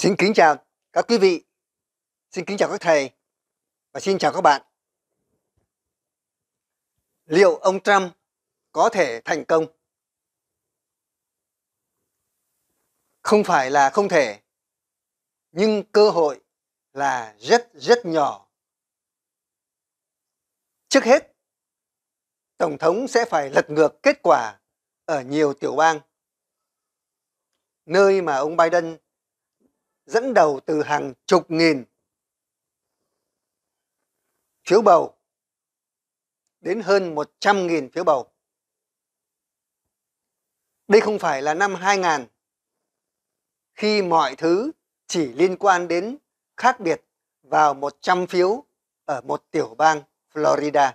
Xin kính chào các quý vị, xin kính chào các thầy và xin chào các bạn. Liệu ông Trump có thể thành công? Không phải là không thể, nhưng cơ hội là rất rất nhỏ. Trước hết, Tổng thống sẽ phải lật ngược kết quả ở nhiều tiểu bang, nơi mà ông Biden dẫn đầu từ hàng chục nghìn phiếu bầu đến hơn 100.000 phiếu bầu. Đây không phải là năm 2000 khi mọi thứ chỉ liên quan đến khác biệt vào 100 phiếu ở một tiểu bang Florida.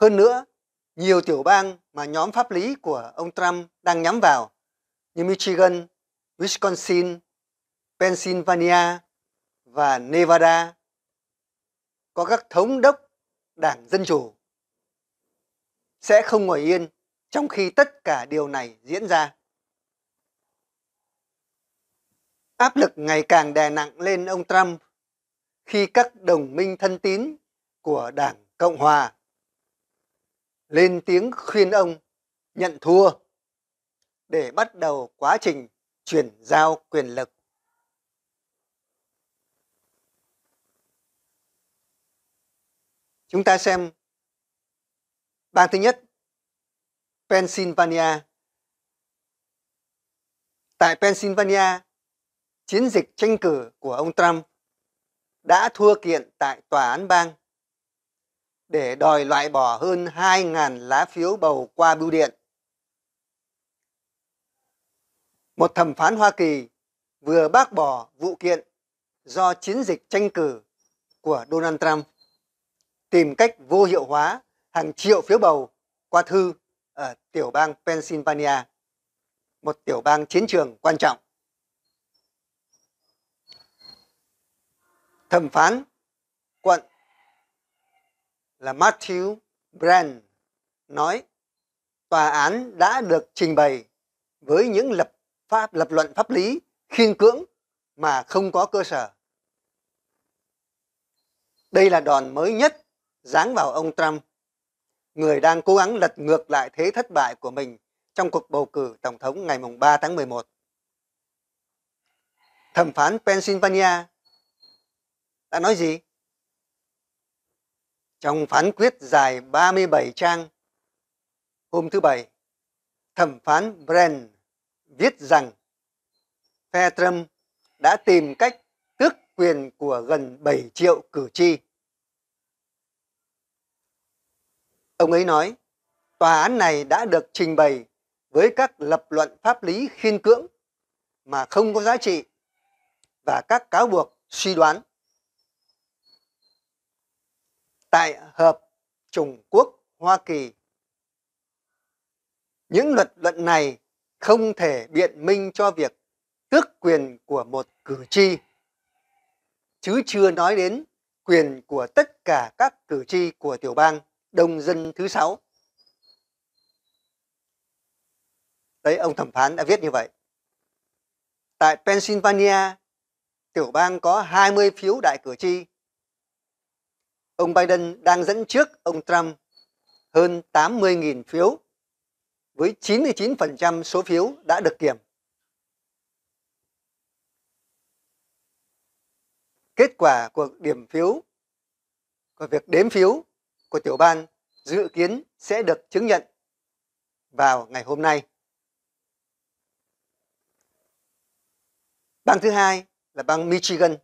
Hơn nữa, nhiều tiểu bang mà nhóm pháp lý của ông Trump đang nhắm vào như Michigan, Wisconsin, Pennsylvania và Nevada có các thống đốc đảng Dân Chủ sẽ không ngồi yên trong khi tất cả điều này diễn ra. Áp lực ngày càng đè nặng lên ông Trump khi các đồng minh thân tín của Đảng Cộng Hòa lên tiếng khuyên ông nhận thua để bắt đầu quá trình chuyển giao quyền lực chúng ta xem bang thứ nhất Pennsylvania tại Pennsylvania chiến dịch tranh cử của ông Trump đã thua kiện tại tòa án bang để đòi loại bỏ hơn 2.000 lá phiếu bầu qua bưu điện một thẩm phán Hoa Kỳ vừa bác bỏ vụ kiện do chiến dịch tranh cử của Donald Trump tìm cách vô hiệu hóa hàng triệu phiếu bầu qua thư ở tiểu bang Pennsylvania, một tiểu bang chiến trường quan trọng. Thẩm phán quận là Matthew Brand nói tòa án đã được trình bày với những lập pháp lập luận pháp lý khiên cưỡng mà không có cơ sở. Đây là đòn mới nhất giáng vào ông Trump, người đang cố gắng lật ngược lại thế thất bại của mình trong cuộc bầu cử tổng thống ngày 3 tháng 11. Thẩm phán Pennsylvania đã nói gì? Trong phán quyết dài 37 trang hôm thứ Bảy, thẩm phán Brent viết rằng phe Trump đã tìm cách tước quyền của gần 7 triệu cử tri. Ông ấy nói, tòa án này đã được trình bày với các lập luận pháp lý khiên cưỡng mà không có giá trị và các cáo buộc suy đoán. Tại Hợp Trung Quốc Hoa Kỳ, những luật luận này không thể biện minh cho việc tước quyền của một cử tri chứ chưa nói đến quyền của tất cả các cử tri của tiểu bang đông dân thứ sáu đấy ông thẩm phán đã viết như vậy tại Pennsylvania tiểu bang có 20 phiếu đại cử tri ông Biden đang dẫn trước ông Trump hơn 80.000 phiếu với 99% số phiếu đã được kiểm. Kết quả của điểm phiếu, của việc đếm phiếu của tiểu ban dự kiến sẽ được chứng nhận vào ngày hôm nay. Bang thứ hai là bang Michigan.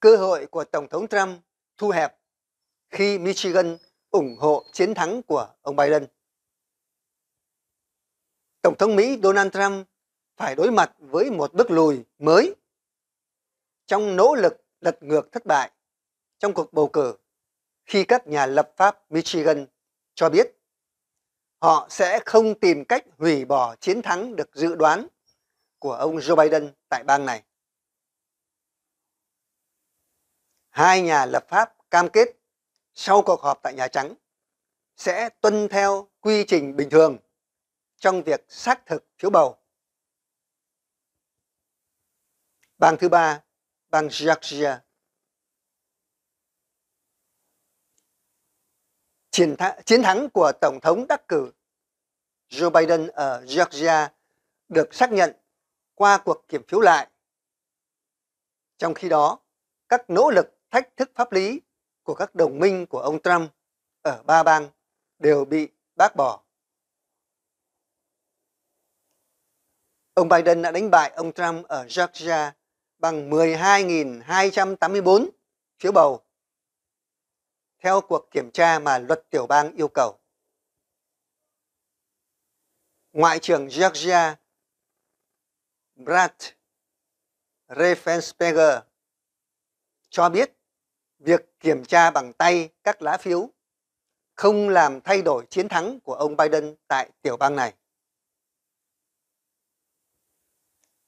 Cơ hội của Tổng thống Trump thu hẹp khi Michigan ủng hộ chiến thắng của ông Biden. Tổng thống Mỹ Donald Trump phải đối mặt với một bước lùi mới trong nỗ lực lật ngược thất bại trong cuộc bầu cử khi các nhà lập pháp Michigan cho biết họ sẽ không tìm cách hủy bỏ chiến thắng được dự đoán của ông Joe Biden tại bang này. Hai nhà lập pháp cam kết sau cuộc họp tại Nhà Trắng sẽ tuân theo quy trình bình thường trong việc xác thực phiếu bầu. Bang thứ ba, bang Georgia. Chiến, th- chiến thắng của Tổng thống đắc cử Joe Biden ở Georgia được xác nhận qua cuộc kiểm phiếu lại. Trong khi đó, các nỗ lực thách thức pháp lý của các đồng minh của ông Trump ở ba bang đều bị bác bỏ. Ông Biden đã đánh bại ông Trump ở Georgia bằng 12.284 phiếu bầu theo cuộc kiểm tra mà luật tiểu bang yêu cầu. Ngoại trưởng Georgia Brad Raffensperger cho biết việc kiểm tra bằng tay các lá phiếu không làm thay đổi chiến thắng của ông Biden tại tiểu bang này.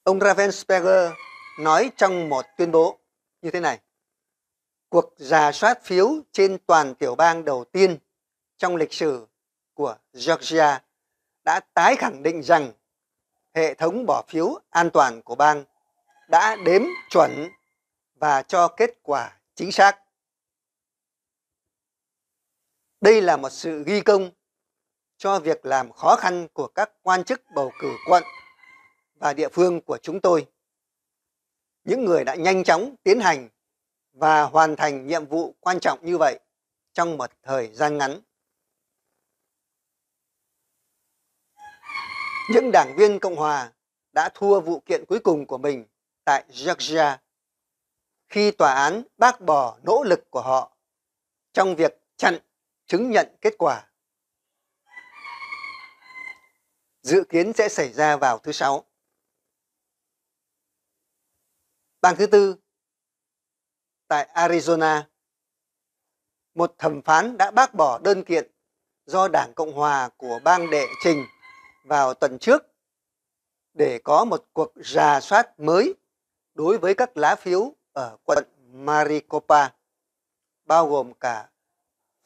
Ông Ravensperger nói trong một tuyên bố như thế này. Cuộc giả soát phiếu trên toàn tiểu bang đầu tiên trong lịch sử của Georgia đã tái khẳng định rằng hệ thống bỏ phiếu an toàn của bang đã đếm chuẩn và cho kết quả chính xác. Đây là một sự ghi công cho việc làm khó khăn của các quan chức bầu cử quận và địa phương của chúng tôi. Những người đã nhanh chóng tiến hành và hoàn thành nhiệm vụ quan trọng như vậy trong một thời gian ngắn. Những đảng viên Cộng Hòa đã thua vụ kiện cuối cùng của mình tại Georgia khi tòa án bác bỏ nỗ lực của họ trong việc chặn chứng nhận kết quả. Dự kiến sẽ xảy ra vào thứ Sáu. bang thứ tư tại Arizona, một thẩm phán đã bác bỏ đơn kiện do Đảng Cộng Hòa của bang đệ trình vào tuần trước để có một cuộc rà soát mới đối với các lá phiếu ở quận Maricopa, bao gồm cả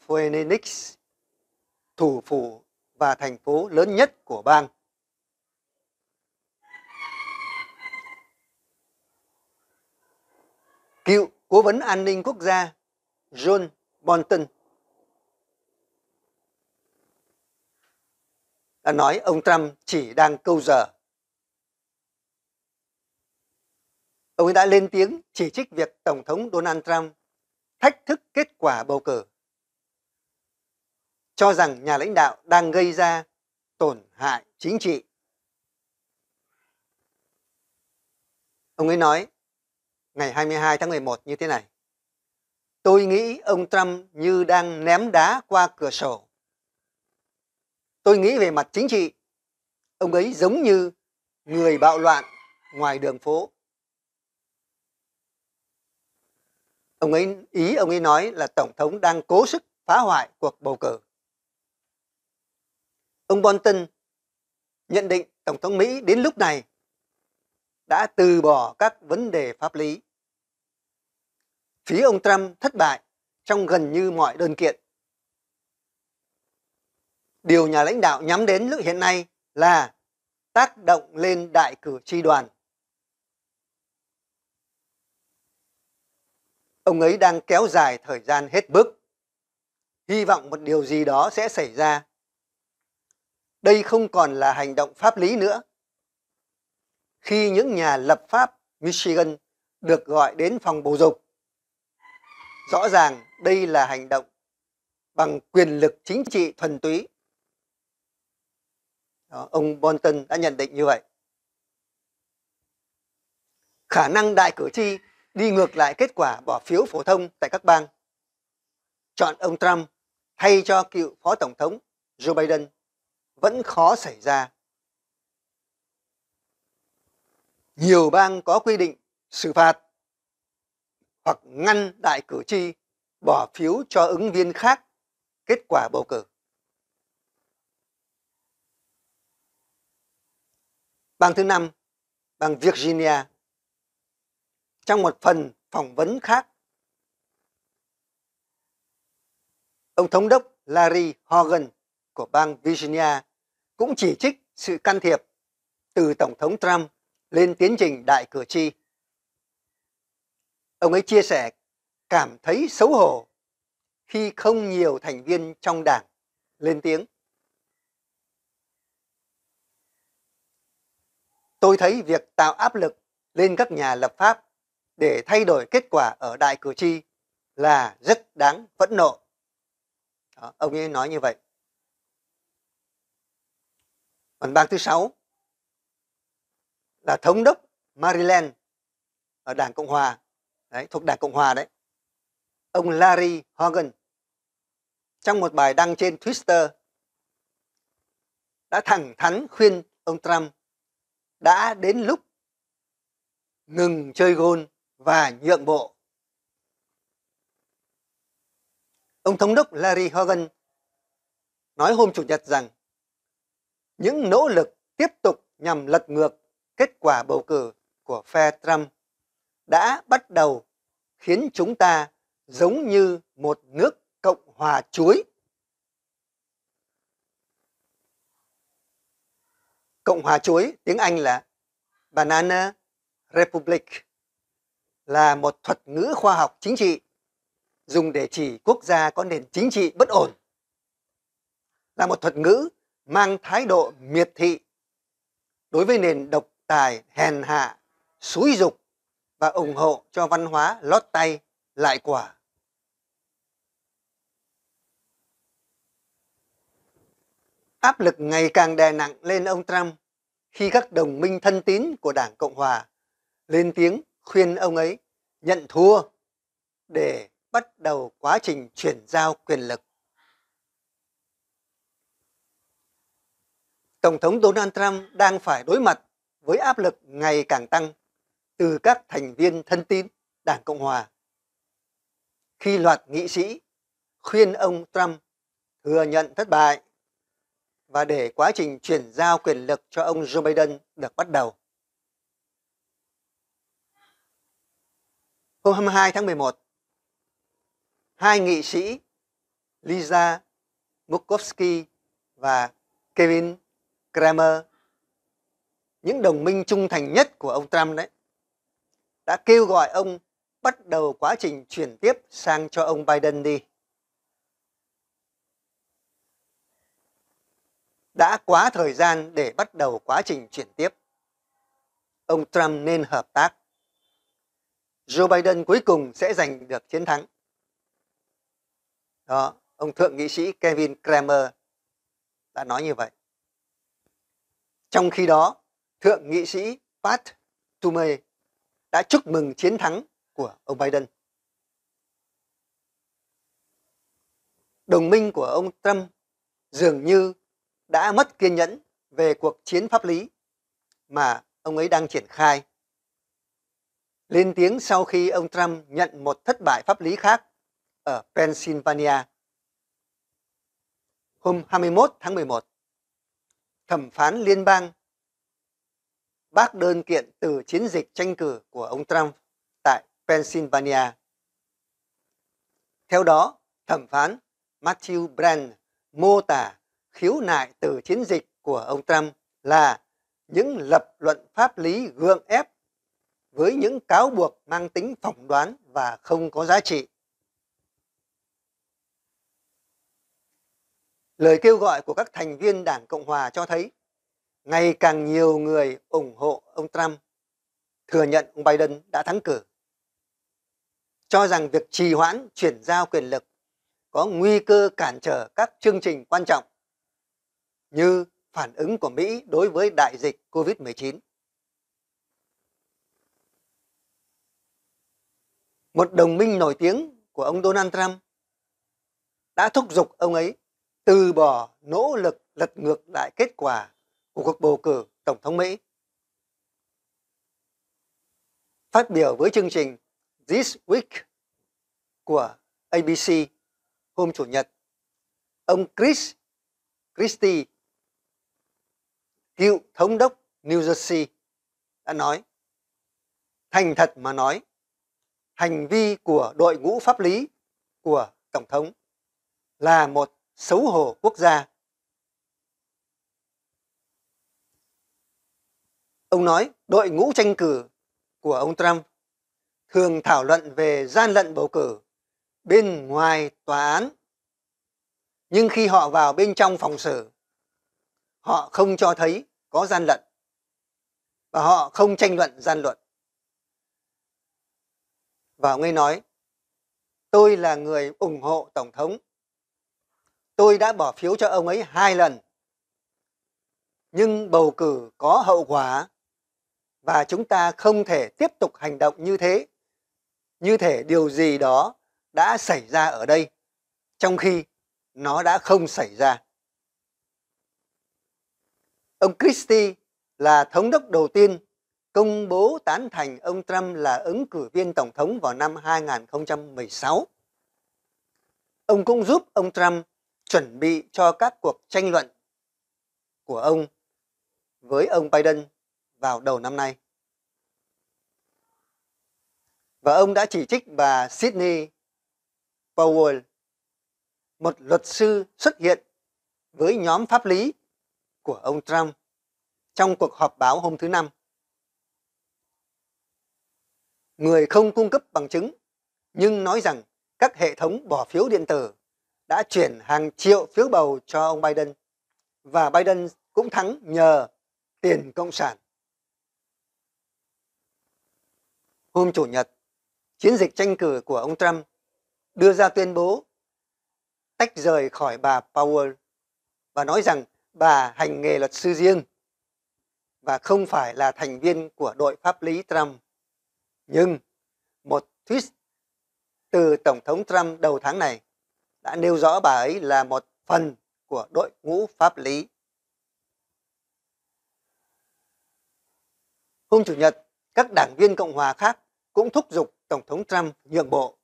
Phoenix, thủ phủ và thành phố lớn nhất của bang. cựu cố vấn an ninh quốc gia John Bolton đã nói ông Trump chỉ đang câu giờ. Ông ấy đã lên tiếng chỉ trích việc Tổng thống Donald Trump thách thức kết quả bầu cử, cho rằng nhà lãnh đạo đang gây ra tổn hại chính trị. Ông ấy nói ngày 22 tháng 11 như thế này. Tôi nghĩ ông Trump như đang ném đá qua cửa sổ. Tôi nghĩ về mặt chính trị, ông ấy giống như người bạo loạn ngoài đường phố. Ông ấy ý ông ấy nói là tổng thống đang cố sức phá hoại cuộc bầu cử. Ông Bolton nhận định tổng thống Mỹ đến lúc này đã từ bỏ các vấn đề pháp lý phía ông Trump thất bại trong gần như mọi đơn kiện. Điều nhà lãnh đạo nhắm đến lúc hiện nay là tác động lên đại cử tri đoàn. Ông ấy đang kéo dài thời gian hết bức. Hy vọng một điều gì đó sẽ xảy ra. Đây không còn là hành động pháp lý nữa. Khi những nhà lập pháp Michigan được gọi đến phòng bầu dục rõ ràng đây là hành động bằng quyền lực chính trị thuần túy Đó, ông Bolton đã nhận định như vậy khả năng đại cử tri đi ngược lại kết quả bỏ phiếu phổ thông tại các bang chọn ông Trump thay cho cựu phó tổng thống Joe Biden vẫn khó xảy ra nhiều bang có quy định xử phạt hoặc ngăn đại cử tri bỏ phiếu cho ứng viên khác kết quả bầu cử. Bang thứ năm, bang Virginia. Trong một phần phỏng vấn khác, ông thống đốc Larry Hogan của bang Virginia cũng chỉ trích sự can thiệp từ Tổng thống Trump lên tiến trình đại cử tri. Ông ấy chia sẻ cảm thấy xấu hổ khi không nhiều thành viên trong đảng lên tiếng. Tôi thấy việc tạo áp lực lên các nhà lập pháp để thay đổi kết quả ở đại cử tri là rất đáng phẫn nộ. Đó, ông ấy nói như vậy. Còn bang thứ sáu là thống đốc Maryland ở đảng Cộng Hòa đấy, thuộc Đảng Cộng Hòa đấy. Ông Larry Hogan trong một bài đăng trên Twitter đã thẳng thắn khuyên ông Trump đã đến lúc ngừng chơi gôn và nhượng bộ. Ông Thống đốc Larry Hogan nói hôm Chủ nhật rằng những nỗ lực tiếp tục nhằm lật ngược kết quả bầu cử của phe Trump đã bắt đầu khiến chúng ta giống như một nước Cộng hòa chuối. Cộng hòa chuối tiếng Anh là Banana Republic là một thuật ngữ khoa học chính trị dùng để chỉ quốc gia có nền chính trị bất ổn. Là một thuật ngữ mang thái độ miệt thị đối với nền độc tài hèn hạ, xúi dục và ủng hộ cho văn hóa lót tay lại quả. Áp lực ngày càng đè nặng lên ông Trump khi các đồng minh thân tín của Đảng Cộng Hòa lên tiếng khuyên ông ấy nhận thua để bắt đầu quá trình chuyển giao quyền lực. Tổng thống Donald Trump đang phải đối mặt với áp lực ngày càng tăng từ các thành viên thân tín Đảng Cộng Hòa. Khi loạt nghị sĩ khuyên ông Trump thừa nhận thất bại và để quá trình chuyển giao quyền lực cho ông Joe Biden được bắt đầu. Hôm 22 tháng 11, hai nghị sĩ Lisa Murkowski và Kevin Kramer, những đồng minh trung thành nhất của ông Trump đấy, đã kêu gọi ông bắt đầu quá trình chuyển tiếp sang cho ông Biden đi. Đã quá thời gian để bắt đầu quá trình chuyển tiếp. Ông Trump nên hợp tác. Joe Biden cuối cùng sẽ giành được chiến thắng. Đó, ông thượng nghị sĩ Kevin Kramer đã nói như vậy. Trong khi đó, thượng nghị sĩ Pat Toomey đã chúc mừng chiến thắng của ông Biden. Đồng minh của ông Trump dường như đã mất kiên nhẫn về cuộc chiến pháp lý mà ông ấy đang triển khai. Lên tiếng sau khi ông Trump nhận một thất bại pháp lý khác ở Pennsylvania. Hôm 21 tháng 11, thẩm phán liên bang bác đơn kiện từ chiến dịch tranh cử của ông Trump tại Pennsylvania. Theo đó, thẩm phán Matthew Brand mô tả khiếu nại từ chiến dịch của ông Trump là những lập luận pháp lý gượng ép với những cáo buộc mang tính phỏng đoán và không có giá trị. Lời kêu gọi của các thành viên Đảng Cộng Hòa cho thấy ngày càng nhiều người ủng hộ ông Trump thừa nhận ông Biden đã thắng cử. Cho rằng việc trì hoãn chuyển giao quyền lực có nguy cơ cản trở các chương trình quan trọng như phản ứng của Mỹ đối với đại dịch COVID-19. Một đồng minh nổi tiếng của ông Donald Trump đã thúc giục ông ấy từ bỏ nỗ lực lật ngược lại kết quả của cuộc bầu cử Tổng thống Mỹ. Phát biểu với chương trình This Week của ABC hôm Chủ nhật, ông Chris Christie, cựu thống đốc New Jersey, đã nói Thành thật mà nói, hành vi của đội ngũ pháp lý của Tổng thống là một xấu hổ quốc gia Ông nói đội ngũ tranh cử của ông Trump thường thảo luận về gian lận bầu cử bên ngoài tòa án. Nhưng khi họ vào bên trong phòng xử, họ không cho thấy có gian lận và họ không tranh luận gian luận. Và ông ấy nói, tôi là người ủng hộ Tổng thống. Tôi đã bỏ phiếu cho ông ấy hai lần. Nhưng bầu cử có hậu quả và chúng ta không thể tiếp tục hành động như thế như thể điều gì đó đã xảy ra ở đây trong khi nó đã không xảy ra ông christie là thống đốc đầu tiên công bố tán thành ông Trump là ứng cử viên tổng thống vào năm 2016. Ông cũng giúp ông Trump chuẩn bị cho các cuộc tranh luận của ông với ông Biden vào đầu năm nay. Và ông đã chỉ trích bà Sydney Powell, một luật sư xuất hiện với nhóm pháp lý của ông Trump trong cuộc họp báo hôm thứ Năm. Người không cung cấp bằng chứng nhưng nói rằng các hệ thống bỏ phiếu điện tử đã chuyển hàng triệu phiếu bầu cho ông Biden và Biden cũng thắng nhờ tiền cộng sản. hôm Chủ nhật, chiến dịch tranh cử của ông Trump đưa ra tuyên bố tách rời khỏi bà Powell và nói rằng bà hành nghề luật sư riêng và không phải là thành viên của đội pháp lý Trump. Nhưng một tweet từ Tổng thống Trump đầu tháng này đã nêu rõ bà ấy là một phần của đội ngũ pháp lý. Hôm Chủ nhật, các đảng viên Cộng hòa khác cũng thúc giục Tổng thống Trump nhượng bộ.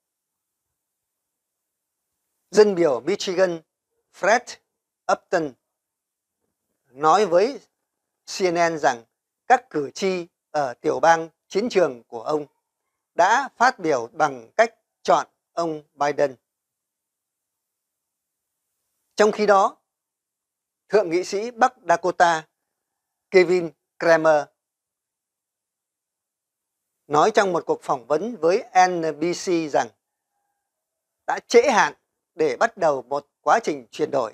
Dân biểu Michigan Fred Upton nói với CNN rằng các cử tri ở tiểu bang chiến trường của ông đã phát biểu bằng cách chọn ông Biden. Trong khi đó, Thượng nghị sĩ Bắc Dakota Kevin Kramer nói trong một cuộc phỏng vấn với NBC rằng đã trễ hạn để bắt đầu một quá trình chuyển đổi.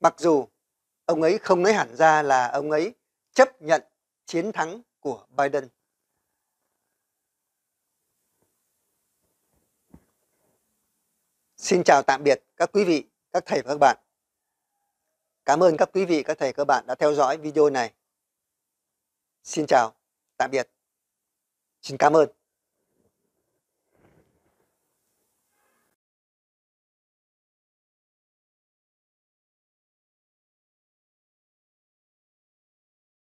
Mặc dù ông ấy không nói hẳn ra là ông ấy chấp nhận chiến thắng của Biden. Xin chào tạm biệt các quý vị, các thầy và các bạn. Cảm ơn các quý vị, các thầy, các bạn đã theo dõi video này. Xin chào, tạm biệt. Xin cảm ơn.